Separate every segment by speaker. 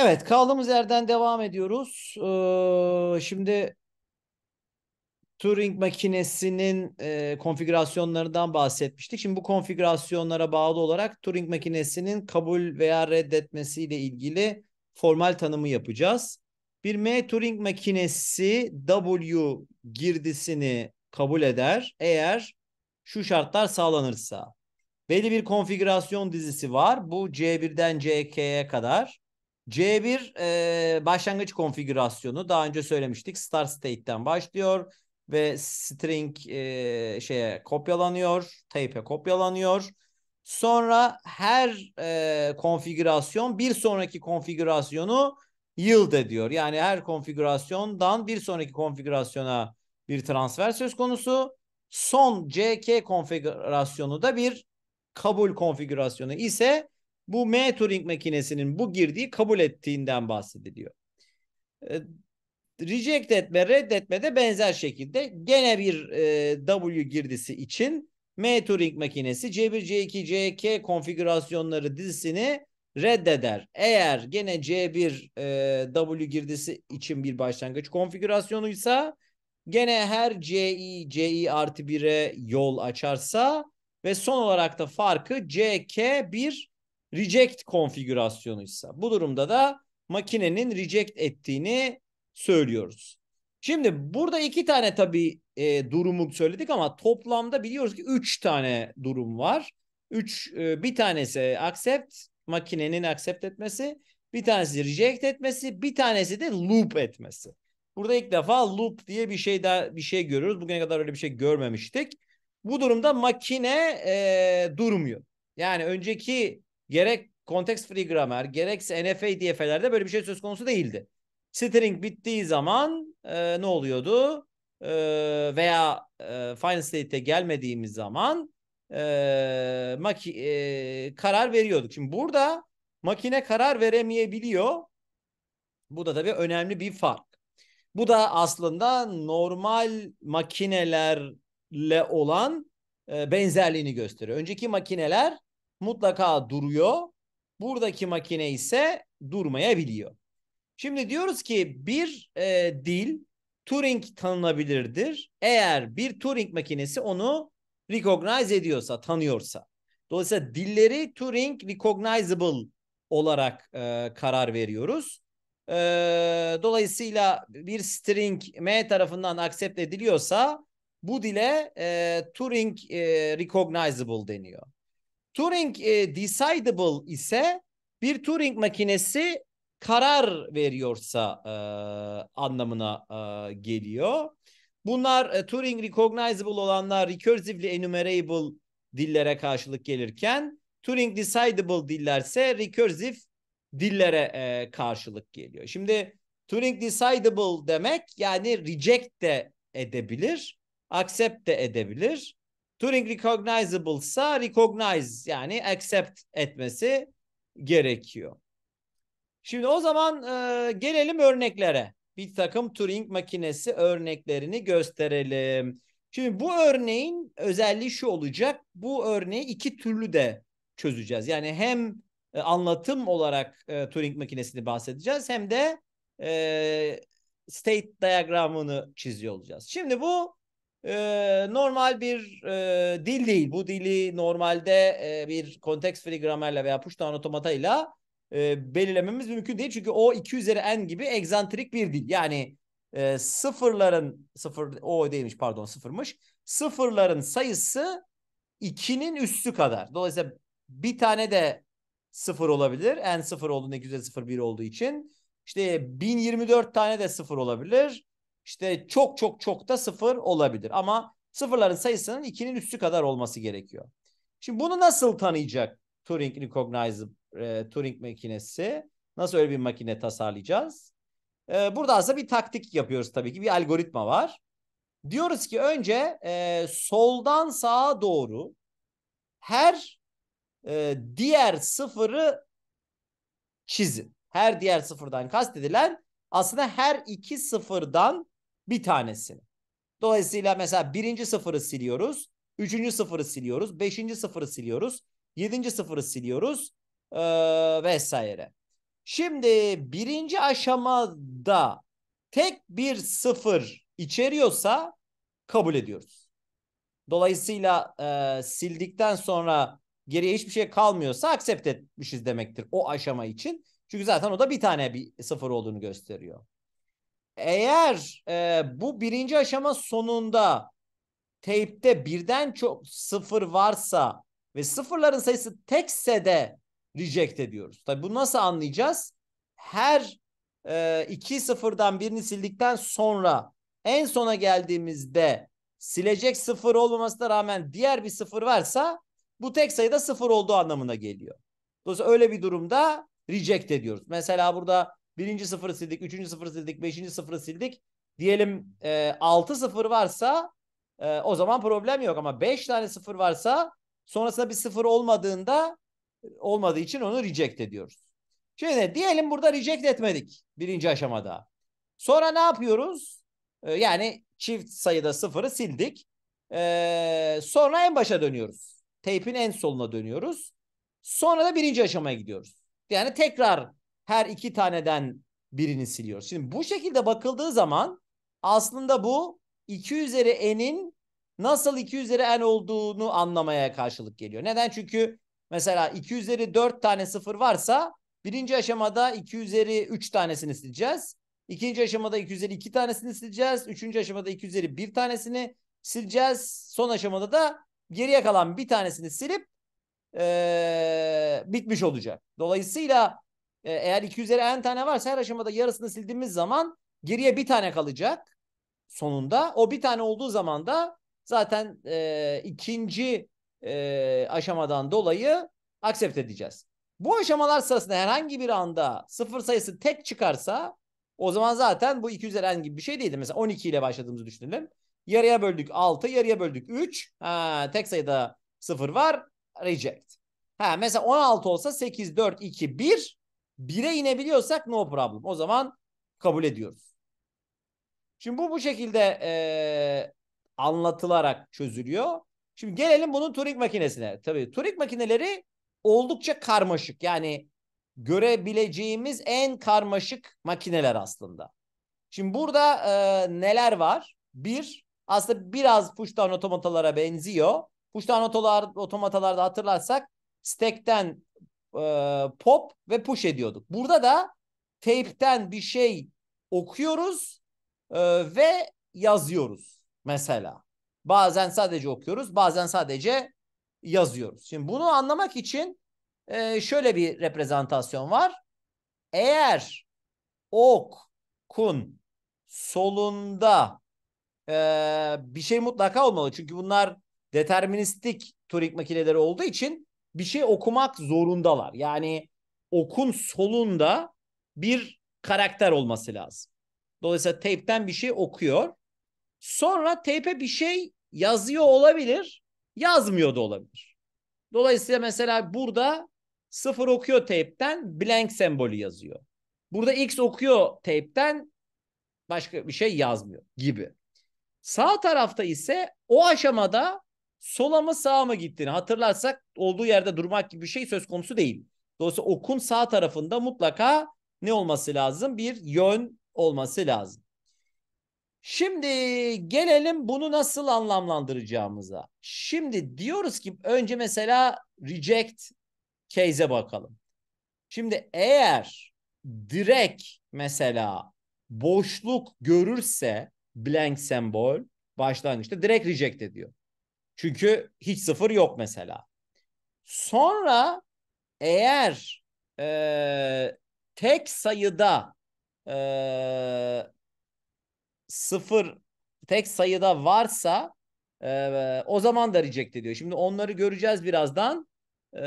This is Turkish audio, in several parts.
Speaker 1: Evet kaldığımız yerden devam ediyoruz. Ee, şimdi Turing makinesinin e, konfigürasyonlarından bahsetmiştik. Şimdi bu konfigürasyonlara bağlı olarak Turing makinesinin kabul veya reddetmesiyle ilgili formal tanımı yapacağız. Bir M Turing makinesi W girdisini kabul eder eğer şu şartlar sağlanırsa. Belli bir konfigürasyon dizisi var. Bu C1'den CK'ye kadar C1 e, başlangıç konfigürasyonu daha önce söylemiştik. star state'ten başlıyor ve string e, şeye kopyalanıyor, tape'e kopyalanıyor. Sonra her e, konfigürasyon bir sonraki konfigürasyonu yield ediyor. Yani her konfigürasyondan bir sonraki konfigürasyona bir transfer söz konusu. Son CK konfigürasyonu da bir kabul konfigürasyonu ise bu M Turing makinesinin bu girdiği kabul ettiğinden bahsediliyor. E, reject etme, reddetme de benzer şekilde gene bir e, W girdisi için M Turing makinesi C1, C2, ck konfigürasyonları dizisini reddeder. Eğer gene C1 e, W girdisi için bir başlangıç konfigürasyonuysa gene her CI, CI artı 1'e yol açarsa ve son olarak da farkı CK1 reject konfigürasyonuysa bu durumda da makinenin reject ettiğini söylüyoruz. Şimdi burada iki tane tabii e, durumu söyledik ama toplamda biliyoruz ki üç tane durum var. Üç, e, bir tanesi accept, makinenin accept etmesi. Bir tanesi reject etmesi, bir tanesi de loop etmesi. Burada ilk defa loop diye bir şey daha bir şey görüyoruz. Bugüne kadar öyle bir şey görmemiştik. Bu durumda makine e, durmuyor. Yani önceki gerek context free grammar gerekse NFA DF'lerde böyle bir şey söz konusu değildi. String bittiği zaman e, ne oluyordu? E, veya e, final state'e gelmediğimiz zaman e, maki, e, karar veriyorduk. Şimdi burada makine karar veremeyebiliyor. Bu da tabii önemli bir fark. Bu da aslında normal makinelerle olan e, benzerliğini gösteriyor. Önceki makineler mutlaka duruyor. Buradaki makine ise durmayabiliyor. Şimdi diyoruz ki bir e, dil Turing tanınabilirdir. Eğer bir Turing makinesi onu recognize ediyorsa, tanıyorsa. Dolayısıyla dilleri Turing recognizable olarak e, karar veriyoruz. E, dolayısıyla bir string M tarafından accept ediliyorsa bu dile e, Turing e, recognizable deniyor. Turing e, decidable ise bir Turing makinesi karar veriyorsa e, anlamına e, geliyor. Bunlar e, Turing recognizable olanlar recursively enumerable dillere karşılık gelirken Turing decidable dillerse recursive dillere e, karşılık geliyor. Şimdi Turing decidable demek yani reject de edebilir, accept de edebilir. Turing recognizable'sa recognize yani accept etmesi gerekiyor. Şimdi o zaman e, gelelim örneklere. Bir takım Turing makinesi örneklerini gösterelim. Şimdi bu örneğin özelliği şu olacak. Bu örneği iki türlü de çözeceğiz. Yani hem e, anlatım olarak e, Turing makinesini bahsedeceğiz hem de e, state diagramını çiziyor olacağız. Şimdi bu normal bir e, dil değil. Bu dili normalde e, bir context free gramerle veya push down otomatayla e, belirlememiz mümkün değil. Çünkü o 2 üzeri n gibi egzantrik bir dil. Yani e, sıfırların sıfır o değilmiş pardon sıfırmış. Sıfırların sayısı 2'nin üstü kadar. Dolayısıyla bir tane de sıfır olabilir. N sıfır olduğunda 2 üzeri sıfır bir olduğu için. İşte 1024 tane de sıfır olabilir işte çok çok çok da sıfır olabilir. Ama sıfırların sayısının ikinin üstü kadar olması gerekiyor. Şimdi bunu nasıl tanıyacak Turing Recognizer e, Turing makinesi? Nasıl öyle bir makine tasarlayacağız? E, burada aslında bir taktik yapıyoruz tabii ki. Bir algoritma var. Diyoruz ki önce e, soldan sağa doğru her e, diğer sıfırı çizin. Her diğer sıfırdan kastedilen aslında her iki sıfırdan bir tanesini. Dolayısıyla mesela birinci sıfırı siliyoruz. Üçüncü sıfırı siliyoruz. Beşinci sıfırı siliyoruz. Yedinci sıfırı siliyoruz. Ee, vesaire. Şimdi birinci aşamada tek bir sıfır içeriyorsa kabul ediyoruz. Dolayısıyla e, sildikten sonra geriye hiçbir şey kalmıyorsa accept etmişiz demektir o aşama için. Çünkü zaten o da bir tane bir sıfır olduğunu gösteriyor. Eğer e, bu birinci aşama sonunda teypte birden çok sıfır varsa ve sıfırların sayısı tekse de reject ediyoruz. Tabi bu nasıl anlayacağız? Her e, iki sıfırdan birini sildikten sonra en sona geldiğimizde silecek sıfır olmamasına rağmen diğer bir sıfır varsa bu tek sayıda sıfır olduğu anlamına geliyor. Dolayısıyla öyle bir durumda reject ediyoruz. Mesela burada Birinci sıfırı sildik, üçüncü sıfırı sildik, beşinci sıfırı sildik. Diyelim e, 6 sıfır varsa e, o zaman problem yok ama beş tane sıfır varsa sonrasında bir sıfır olmadığında olmadığı için onu reject ediyoruz. Şimdi diyelim burada reject etmedik birinci aşamada. Sonra ne yapıyoruz? E, yani çift sayıda sıfırı sildik. E, sonra en başa dönüyoruz. Teypin en soluna dönüyoruz. Sonra da birinci aşamaya gidiyoruz. Yani tekrar her iki taneden birini siliyor. Şimdi bu şekilde bakıldığı zaman aslında bu 2 üzeri n'in nasıl 2 üzeri n olduğunu anlamaya karşılık geliyor. Neden? Çünkü mesela 2 üzeri 4 tane sıfır varsa birinci aşamada 2 üzeri 3 tanesini sileceğiz. İkinci aşamada 2 üzeri 2 tanesini sileceğiz. Üçüncü aşamada 2 üzeri 1 tanesini sileceğiz. Son aşamada da geriye kalan bir tanesini silip ee, bitmiş olacak. Dolayısıyla e, eğer 2 üzeri n tane varsa her aşamada yarısını sildiğimiz zaman geriye bir tane kalacak sonunda. O bir tane olduğu zaman da zaten e, ikinci e, aşamadan dolayı accept edeceğiz. Bu aşamalar sırasında herhangi bir anda sıfır sayısı tek çıkarsa o zaman zaten bu 2 üzeri n gibi bir şey değildi. Mesela 12 ile başladığımızı düşünelim. Yarıya böldük 6, yarıya böldük 3. Ha, tek sayıda sıfır var. Reject. Ha, mesela 16 olsa 8, 4, 2, 1. 1'e inebiliyorsak no problem. O zaman kabul ediyoruz. Şimdi bu bu şekilde e, anlatılarak çözülüyor. Şimdi gelelim bunun Turing makinesine. Tabii Turing makineleri oldukça karmaşık. Yani görebileceğimiz en karmaşık makineler aslında. Şimdi burada e, neler var? Bir, aslında biraz pushdown otomatalara benziyor. Pushdown otomatalarda hatırlarsak stack'ten e, pop ve push ediyorduk. Burada da tape'ten bir şey okuyoruz e, ve yazıyoruz mesela. Bazen sadece okuyoruz, bazen sadece yazıyoruz. Şimdi bunu anlamak için e, şöyle bir reprezentasyon var. Eğer ok kun solunda e, bir şey mutlaka olmalı. Çünkü bunlar deterministik Turing makineleri olduğu için bir şey okumak zorundalar. Yani okun solunda bir karakter olması lazım. Dolayısıyla teypten bir şey okuyor. Sonra teype bir şey yazıyor olabilir, yazmıyor da olabilir. Dolayısıyla mesela burada sıfır okuyor teypten blank sembolü yazıyor. Burada x okuyor teypten başka bir şey yazmıyor gibi. Sağ tarafta ise o aşamada sola mı sağa mı gittiğini hatırlarsak olduğu yerde durmak gibi bir şey söz konusu değil. Dolayısıyla okun sağ tarafında mutlaka ne olması lazım? Bir yön olması lazım. Şimdi gelelim bunu nasıl anlamlandıracağımıza. Şimdi diyoruz ki önce mesela reject case'e bakalım. Şimdi eğer direkt mesela boşluk görürse blank sembol başlangıçta direkt reject ediyor. Çünkü hiç sıfır yok mesela. Sonra eğer e, tek sayıda e, sıfır tek sayıda varsa e, o zaman da reject ediyor. Şimdi onları göreceğiz birazdan. E,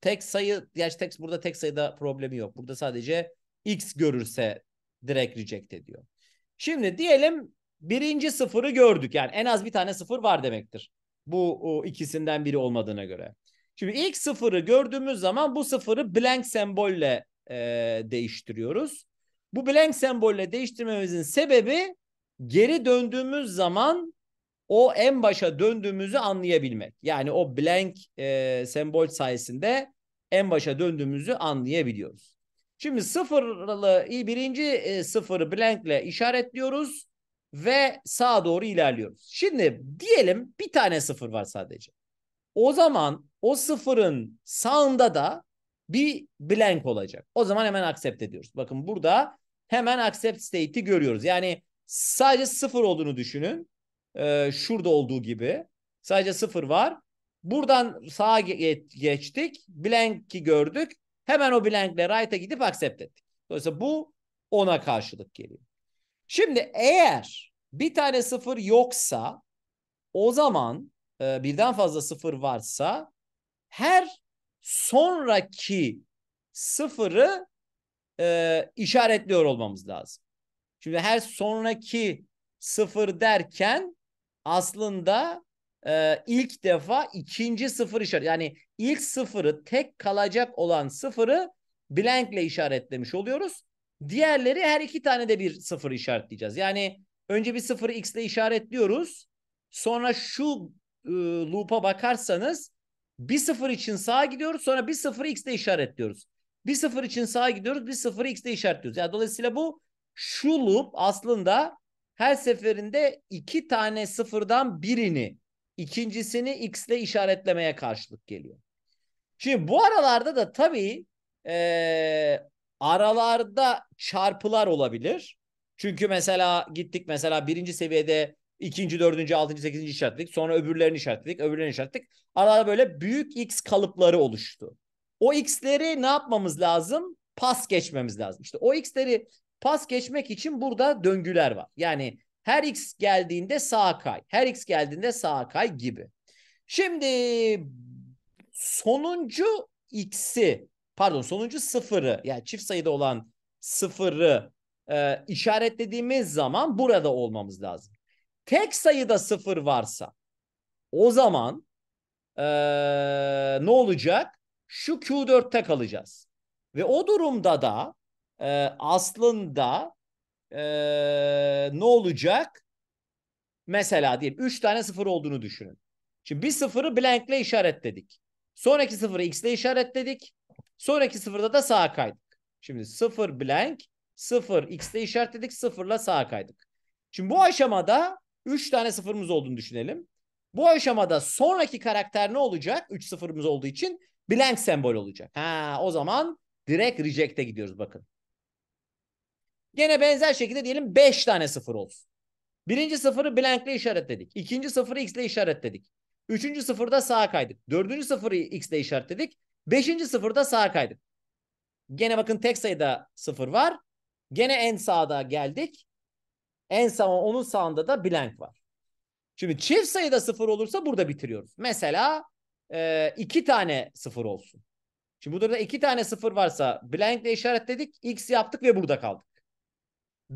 Speaker 1: tek sayı, gerçi tek, burada tek sayıda problemi yok. Burada sadece x görürse direkt reject ediyor. Şimdi diyelim birinci sıfırı gördük. Yani en az bir tane sıfır var demektir. Bu ikisinden biri olmadığına göre. Şimdi ilk sıfırı gördüğümüz zaman bu sıfırı blank sembolle e, değiştiriyoruz. Bu blank sembolle değiştirmemizin sebebi geri döndüğümüz zaman o en başa döndüğümüzü anlayabilmek. Yani o blank e, sembol sayesinde en başa döndüğümüzü anlayabiliyoruz. Şimdi sıfırlı birinci e, sıfırı blankle işaretliyoruz ve sağa doğru ilerliyoruz. Şimdi diyelim bir tane sıfır var sadece. O zaman o sıfırın sağında da bir blank olacak. O zaman hemen accept ediyoruz. Bakın burada hemen accept state'i görüyoruz. Yani sadece sıfır olduğunu düşünün. Ee, şurada olduğu gibi. Sadece sıfır var. Buradan sağa geç, geçtik. Blank'i gördük. Hemen o blank'le right'a gidip accept ettik. Dolayısıyla bu ona karşılık geliyor. Şimdi eğer bir tane sıfır yoksa o zaman e, birden fazla sıfır varsa her sonraki sıfırı e, işaretliyor olmamız lazım. Şimdi her sonraki sıfır derken aslında e, ilk defa ikinci sıfır işaret yani ilk sıfırı tek kalacak olan sıfırı blankle işaretlemiş oluyoruz. Diğerleri her iki tane de bir sıfır işaretleyeceğiz. Yani önce bir sıfırı x ile işaretliyoruz. Sonra şu e, loop'a bakarsanız bir sıfır için sağa gidiyoruz. Sonra bir sıfırı x ile işaretliyoruz. Bir sıfır için sağa gidiyoruz. Bir sıfırı x ile işaretliyoruz. Yani dolayısıyla bu şu loop aslında her seferinde iki tane sıfırdan birini ikincisini x ile işaretlemeye karşılık geliyor. Şimdi bu aralarda da tabii e, Aralarda çarpılar olabilir. Çünkü mesela gittik mesela birinci seviyede ikinci, dördüncü, altıncı, sekizinci işaretledik. Sonra öbürlerini işaretledik, öbürlerini işaretledik. Aralarda böyle büyük X kalıpları oluştu. O X'leri ne yapmamız lazım? Pas geçmemiz lazım. İşte o X'leri pas geçmek için burada döngüler var. Yani her X geldiğinde sağa kay. Her X geldiğinde sağa kay gibi. Şimdi sonuncu X'i pardon sonuncu sıfırı yani çift sayıda olan sıfırı e, işaretlediğimiz zaman burada olmamız lazım. Tek sayıda sıfır varsa o zaman e, ne olacak? Şu Q4'te kalacağız. Ve o durumda da e, aslında e, ne olacak? Mesela diyelim 3 tane sıfır olduğunu düşünün. Şimdi bir sıfırı blank ile işaretledik. Sonraki sıfırı x ile işaretledik. Sonraki sıfırda da sağa kaydık. Şimdi sıfır blank, sıfır x'te işaretledik, sıfırla sağa kaydık. Şimdi bu aşamada 3 tane sıfırımız olduğunu düşünelim. Bu aşamada sonraki karakter ne olacak? 3 sıfırımız olduğu için blank sembol olacak. Ha, o zaman direkt reject'e gidiyoruz bakın. Gene benzer şekilde diyelim 5 tane sıfır olsun. Birinci sıfırı blank ile işaretledik. İkinci sıfırı x ile işaretledik. Üçüncü sıfırda sağa kaydık. Dördüncü sıfırı x ile işaretledik. Beşinci sıfırda sağa kaydık. Gene bakın tek sayıda sıfır var. Gene en sağda geldik. En sağ onun sağında da blank var. Şimdi çift sayıda sıfır olursa burada bitiriyoruz. Mesela e, iki tane sıfır olsun. Şimdi burada iki tane sıfır varsa blank ile işaretledik. X yaptık ve burada kaldık.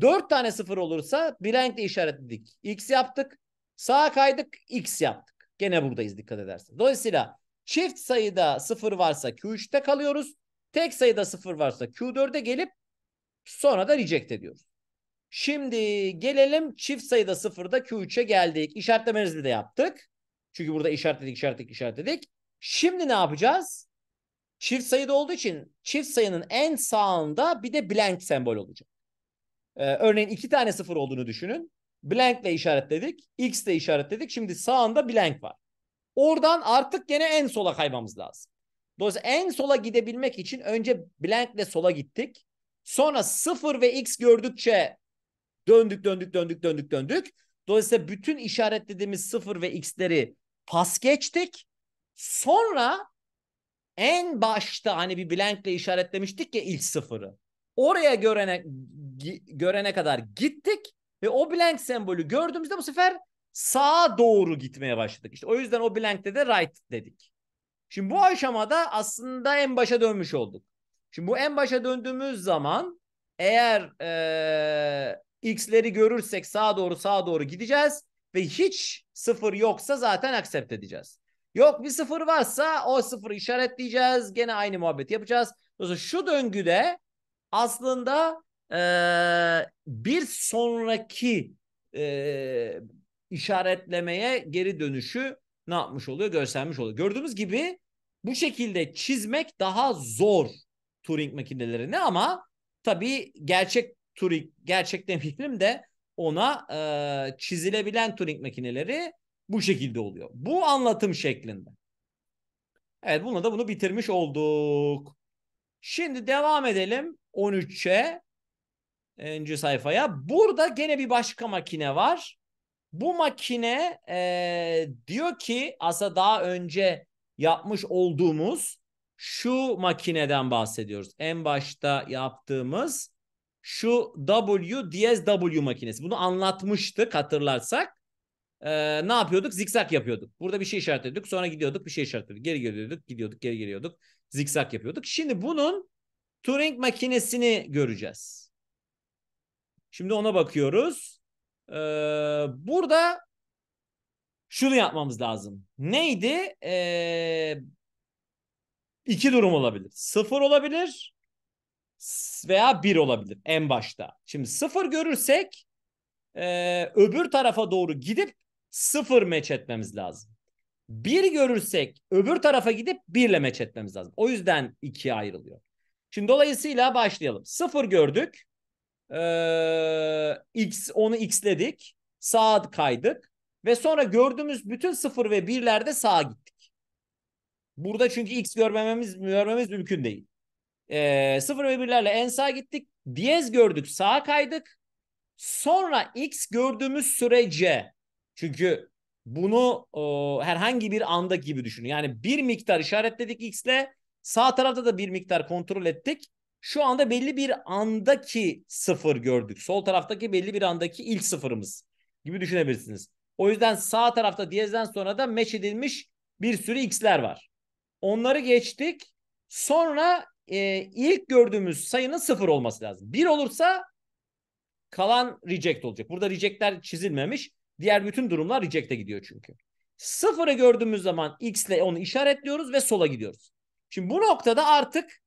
Speaker 1: Dört tane sıfır olursa blank ile işaretledik. X yaptık. Sağa kaydık. X yaptık. Gene buradayız dikkat edersin. Dolayısıyla Çift sayıda 0 varsa Q3'te kalıyoruz. Tek sayıda 0 varsa Q4'e gelip sonra da reject ediyoruz. Şimdi gelelim çift sayıda 0'da Q3'e geldik. İşaretlemenizi de yaptık. Çünkü burada işaretledik, işaretledik, işaretledik. Şimdi ne yapacağız? Çift sayıda olduğu için çift sayının en sağında bir de blank sembol olacak. Ee, örneğin iki tane sıfır olduğunu düşünün. Blank ile işaretledik. X ile işaretledik. Şimdi sağında blank var. Oradan artık gene en sola kaymamız lazım. Dolayısıyla en sola gidebilmek için önce blankle sola gittik. Sonra 0 ve x gördükçe döndük döndük döndük döndük döndük. Dolayısıyla bütün işaretlediğimiz 0 ve x'leri pas geçtik. Sonra en başta hani bir blankle işaretlemiştik ya ilk sıfırı. Oraya görene görene kadar gittik ve o blank sembolü gördüğümüzde bu sefer sağa doğru gitmeye başladık. İşte o yüzden o blank'te de right dedik. Şimdi bu aşamada aslında en başa dönmüş olduk. Şimdi bu en başa döndüğümüz zaman eğer e, x'leri görürsek sağa doğru sağa doğru gideceğiz ve hiç sıfır yoksa zaten accept edeceğiz. Yok bir sıfır varsa o sıfırı işaretleyeceğiz. Gene aynı muhabbeti yapacağız. Dolayısıyla şu döngüde aslında e, bir sonraki e, işaretlemeye geri dönüşü ne yapmış oluyor? Göstermiş oluyor. Gördüğümüz gibi bu şekilde çizmek daha zor Turing makinelerini ama tabii gerçek Turing, gerçek demeyelim de ona e, çizilebilen Turing makineleri bu şekilde oluyor. Bu anlatım şeklinde. Evet bununla da bunu bitirmiş olduk. Şimdi devam edelim 13'e. 10. sayfaya. Burada gene bir başka makine var. Bu makine e, diyor ki aslında daha önce yapmış olduğumuz şu makineden bahsediyoruz. En başta yaptığımız şu W diyez makinesi. Bunu anlatmıştık hatırlarsak. Ee, ne yapıyorduk? Zikzak yapıyorduk. Burada bir şey işaretledik, Sonra gidiyorduk bir şey işaretledik, Geri geliyorduk, gidiyorduk, geri geliyorduk. Zikzak yapıyorduk. Şimdi bunun Turing makinesini göreceğiz. Şimdi ona bakıyoruz. Ee, burada şunu yapmamız lazım. Neydi? Ee, iki durum olabilir. Sıfır olabilir veya bir olabilir en başta. Şimdi sıfır görürsek e, öbür tarafa doğru gidip sıfır meç etmemiz lazım. Bir görürsek öbür tarafa gidip birle meç etmemiz lazım. O yüzden ikiye ayrılıyor. Şimdi dolayısıyla başlayalım. Sıfır gördük. Ee, X onu x'ledik. Sağa kaydık. Ve sonra gördüğümüz bütün sıfır ve birlerde sağa gittik. Burada çünkü x görmememiz, görmemiz mümkün değil. E, sıfır ve birlerle en sağa gittik. Diyez gördük sağa kaydık. Sonra x gördüğümüz sürece çünkü bunu e, herhangi bir anda gibi düşünün. Yani bir miktar işaretledik xle, sağ tarafta da bir miktar kontrol ettik şu anda belli bir andaki sıfır gördük. Sol taraftaki belli bir andaki ilk sıfırımız gibi düşünebilirsiniz. O yüzden sağ tarafta diyezden sonra da meç edilmiş bir sürü x'ler var. Onları geçtik. Sonra e, ilk gördüğümüz sayının sıfır olması lazım. Bir olursa kalan reject olacak. Burada rejectler çizilmemiş. Diğer bütün durumlar reject'e gidiyor çünkü. Sıfırı gördüğümüz zaman x ile onu işaretliyoruz ve sola gidiyoruz. Şimdi bu noktada artık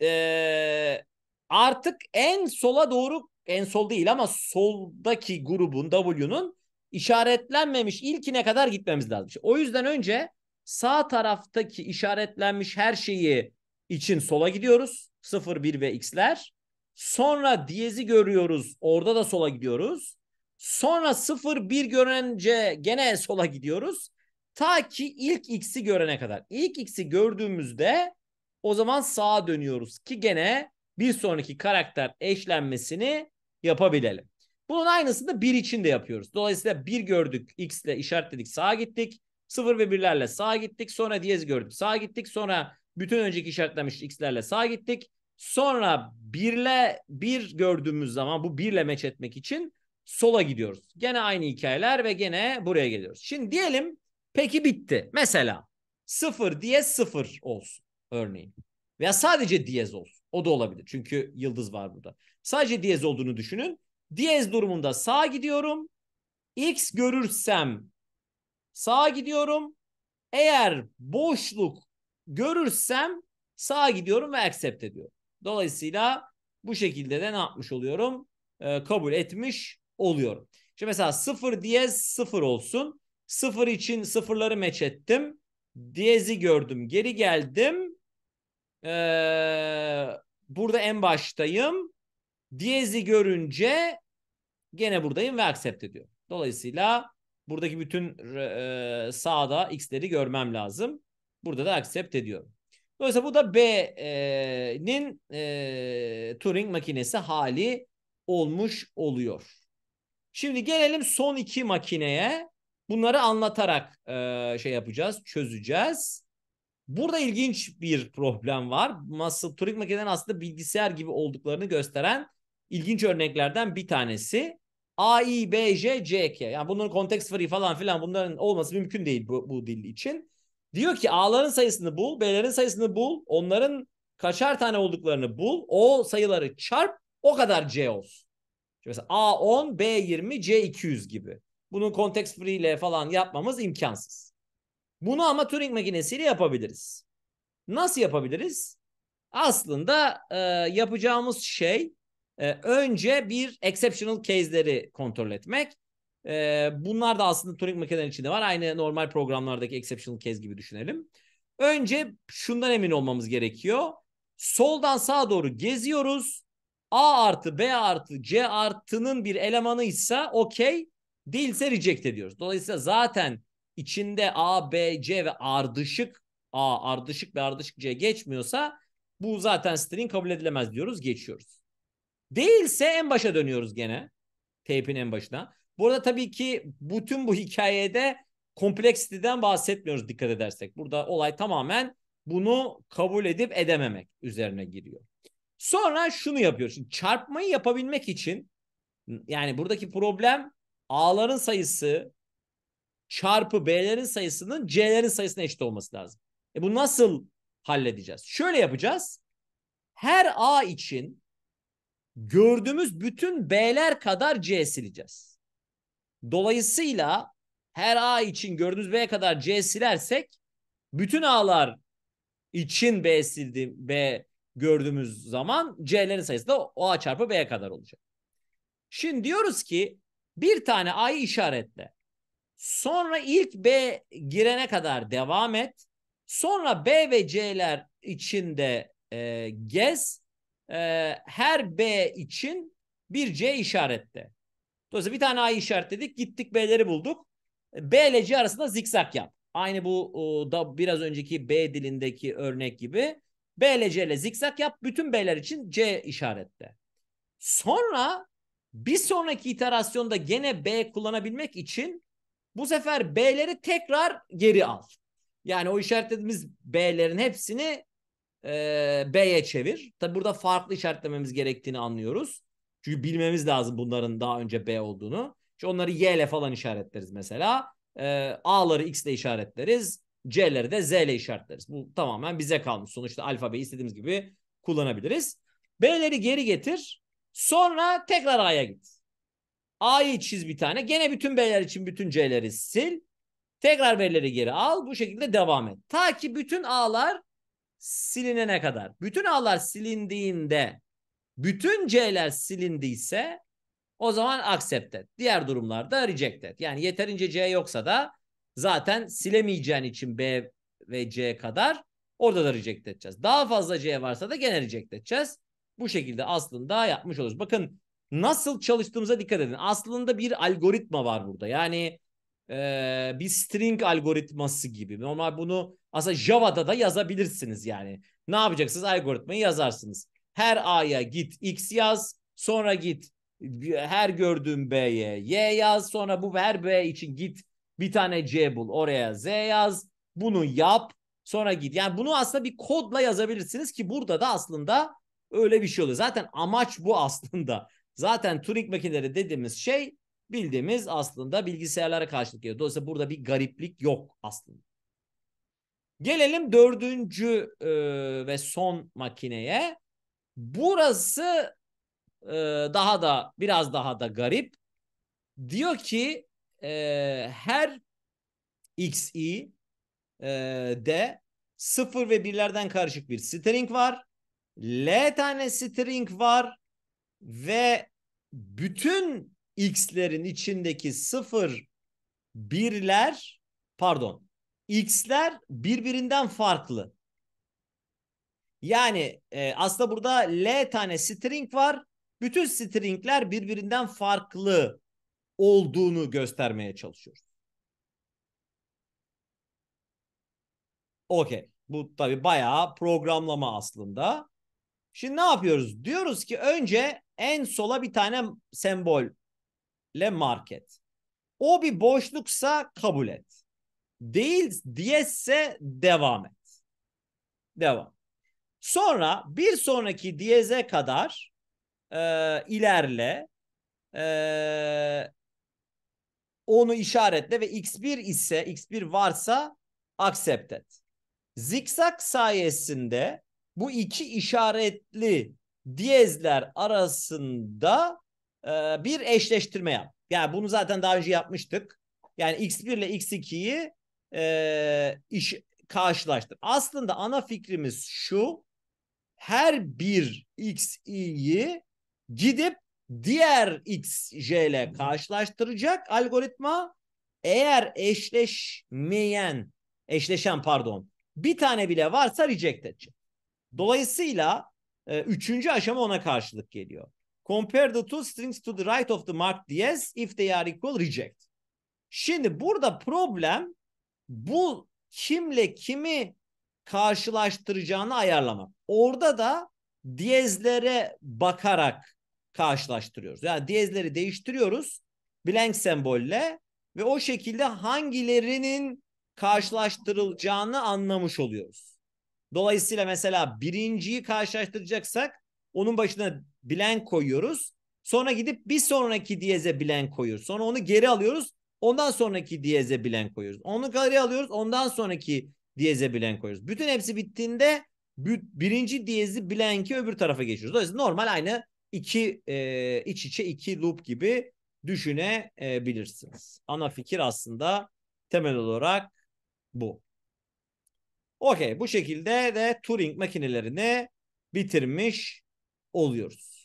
Speaker 1: e, artık en sola doğru en sol değil ama soldaki grubun W'nun işaretlenmemiş ilkine kadar gitmemiz lazım. O yüzden önce sağ taraftaki işaretlenmiş her şeyi için sola gidiyoruz. 0, 1 ve x'ler. Sonra diyezi görüyoruz. Orada da sola gidiyoruz. Sonra 0, 1 görünce gene sola gidiyoruz. Ta ki ilk x'i görene kadar. İlk x'i gördüğümüzde o zaman sağa dönüyoruz ki gene bir sonraki karakter eşlenmesini yapabilelim. Bunun aynısını da 1 için de yapıyoruz. Dolayısıyla 1 gördük x ile işaretledik sağa gittik. 0 ve 1'lerle sağa gittik. Sonra diyez gördük sağa gittik. Sonra bütün önceki işaretlemiş x'lerle sağa gittik. Sonra 1'le 1 gördüğümüz zaman bu 1 ile meç etmek için sola gidiyoruz. Gene aynı hikayeler ve gene buraya geliyoruz. Şimdi diyelim peki bitti. Mesela 0 diye 0 olsun örneğin. Veya sadece diyez olsun. O da olabilir. Çünkü yıldız var burada. Sadece diyez olduğunu düşünün. Diyez durumunda sağa gidiyorum. X görürsem sağa gidiyorum. Eğer boşluk görürsem sağa gidiyorum ve accept ediyorum. Dolayısıyla bu şekilde de ne yapmış oluyorum? E, kabul etmiş oluyorum. şimdi mesela 0 diyez 0 olsun. 0 için sıfırları meç ettim. Diyezi gördüm. Geri geldim. Ee, burada en baştayım. Diyezi görünce gene buradayım ve accept ediyor. Dolayısıyla buradaki bütün e, e, sağda x'leri görmem lazım. Burada da accept ediyorum. Dolayısıyla bu da B'nin e, e, Turing makinesi hali olmuş oluyor. Şimdi gelelim son iki makineye. Bunları anlatarak e, şey yapacağız, çözeceğiz. Burada ilginç bir problem var. Muscle Turing makinelerin aslında bilgisayar gibi olduklarını gösteren ilginç örneklerden bir tanesi. A, I, B, J, C, K. Yani bunların context free falan filan bunların olması mümkün değil bu, bu dil için. Diyor ki A'ların sayısını bul, B'lerin sayısını bul, onların kaçar tane olduklarını bul, o sayıları çarp, o kadar C olsun. Şimdi mesela A 10, B 20, C 200 gibi. Bunun context free ile falan yapmamız imkansız. Bunu ama Turing makinesiyle yapabiliriz. Nasıl yapabiliriz? Aslında e, yapacağımız şey e, önce bir exceptional case'leri kontrol etmek. E, bunlar da aslında Turing makinelerinin içinde var. Aynı normal programlardaki exceptional case gibi düşünelim. Önce şundan emin olmamız gerekiyor. Soldan sağa doğru geziyoruz. A artı B artı C artının bir elemanıysa okey değilse reject ediyoruz. Dolayısıyla zaten içinde A, B, C ve ardışık A, ardışık ve ardışık C geçmiyorsa bu zaten string kabul edilemez diyoruz geçiyoruz. Değilse en başa dönüyoruz gene. Tape'in en başına. Burada tabii ki bütün bu hikayede kompleksiteden bahsetmiyoruz dikkat edersek. Burada olay tamamen bunu kabul edip edememek üzerine giriyor. Sonra şunu yapıyoruz. Şimdi çarpmayı yapabilmek için yani buradaki problem A'ların sayısı çarpı B'lerin sayısının C'lerin sayısına eşit olması lazım. E bu nasıl halledeceğiz? Şöyle yapacağız. Her A için gördüğümüz bütün B'ler kadar C sileceğiz. Dolayısıyla her A için gördüğümüz B kadar C silersek bütün A'lar için B sildiğim B gördüğümüz zaman C'lerin sayısı da O A çarpı B'ye kadar olacak. Şimdi diyoruz ki bir tane A'yı işaretle. Sonra ilk B girene kadar devam et. Sonra B ve C'ler içinde e, gez. E, her B için bir C işaretle. Dolayısıyla bir tane A'yı işaretledik. Gittik B'leri bulduk. B ile C arasında zikzak yap. Aynı bu o, da biraz önceki B dilindeki örnek gibi. B ile C ile zikzak yap. Bütün B'ler için C işaretle. Sonra bir sonraki iterasyonda gene B kullanabilmek için bu sefer B'leri tekrar geri al. Yani o işaretlediğimiz B'lerin hepsini e, B'ye çevir. Tabi burada farklı işaretlememiz gerektiğini anlıyoruz. Çünkü bilmemiz lazım bunların daha önce B olduğunu. İşte onları Y ile falan işaretleriz mesela. E, A'ları X ile işaretleriz. C'leri de Z ile işaretleriz. Bu tamamen bize kalmış. Sonuçta alfabeyi istediğimiz gibi kullanabiliriz. B'leri geri getir. Sonra tekrar A'ya git. A'yı çiz bir tane. Gene bütün B'ler için bütün C'leri sil. Tekrar B'leri geri al. Bu şekilde devam et. Ta ki bütün A'lar silinene kadar. Bütün A'lar silindiğinde bütün C'ler silindiyse o zaman accept et. Diğer durumlarda reject et. Yani yeterince C yoksa da zaten silemeyeceğin için B ve C kadar orada da reject edeceğiz. Daha fazla C varsa da gene reject edeceğiz. Bu şekilde aslında yapmış oluruz. Bakın nasıl çalıştığımıza dikkat edin. Aslında bir algoritma var burada. Yani e, bir string algoritması gibi. Normal bunu aslında Java'da da yazabilirsiniz yani. Ne yapacaksınız? Algoritmayı yazarsınız. Her A'ya git X yaz. Sonra git her gördüğün B'ye Y yaz. Sonra bu her B için git bir tane C bul. Oraya Z yaz. Bunu yap. Sonra git. Yani bunu aslında bir kodla yazabilirsiniz ki burada da aslında öyle bir şey oluyor. Zaten amaç bu aslında. Zaten Turing makineleri dediğimiz şey bildiğimiz aslında bilgisayarlara karşılık geliyor. Dolayısıyla burada bir gariplik yok aslında. Gelelim dördüncü e, ve son makineye. Burası e, daha da biraz daha da garip. Diyor ki e, her xi e, de sıfır ve birlerden karışık bir string var. L tane string var ve bütün x'lerin içindeki sıfır birler pardon x'ler birbirinden farklı. Yani e, aslında burada L tane string var. Bütün stringler birbirinden farklı olduğunu göstermeye çalışıyoruz. Okey. Bu tabi bayağı programlama aslında. Şimdi ne yapıyoruz? Diyoruz ki önce en sola bir tane sembolle market. O bir boşluksa kabul et. Değil diyezse devam et. Devam. Sonra bir sonraki diyeze kadar e, ilerle. E, onu işaretle ve x1 ise x1 varsa accept et. Zikzak sayesinde bu iki işaretli diyezler arasında e, bir eşleştirme yap. Yani bunu zaten daha önce yapmıştık. Yani x1 ile x2'yi e, iş, karşılaştır. Aslında ana fikrimiz şu. Her bir xi'yi gidip diğer xj ile karşılaştıracak algoritma eğer eşleşmeyen eşleşen pardon bir tane bile varsa reject edecek. Dolayısıyla e, üçüncü aşama ona karşılık geliyor. Compare the two strings to the right of the mark yes if they are equal reject. Şimdi burada problem bu kimle kimi karşılaştıracağını ayarlamak. Orada da diyezlere bakarak karşılaştırıyoruz. Yani diyezleri değiştiriyoruz blank sembolle ve o şekilde hangilerinin karşılaştırılacağını anlamış oluyoruz. Dolayısıyla mesela birinciyi karşılaştıracaksak onun başına bilen koyuyoruz. Sonra gidip bir sonraki diyeze bilen koyuyoruz. Sonra onu geri alıyoruz. Ondan sonraki diyeze bilen koyuyoruz. Onu geri alıyoruz. Ondan sonraki diyeze bilen koyuyoruz. Bütün hepsi bittiğinde birinci diyezi bilen ki öbür tarafa geçiyoruz. Dolayısıyla normal aynı iki e, iç içe iki loop gibi düşünebilirsiniz. Ana fikir aslında temel olarak bu. Okey bu şekilde de Turing makinelerini bitirmiş oluyoruz.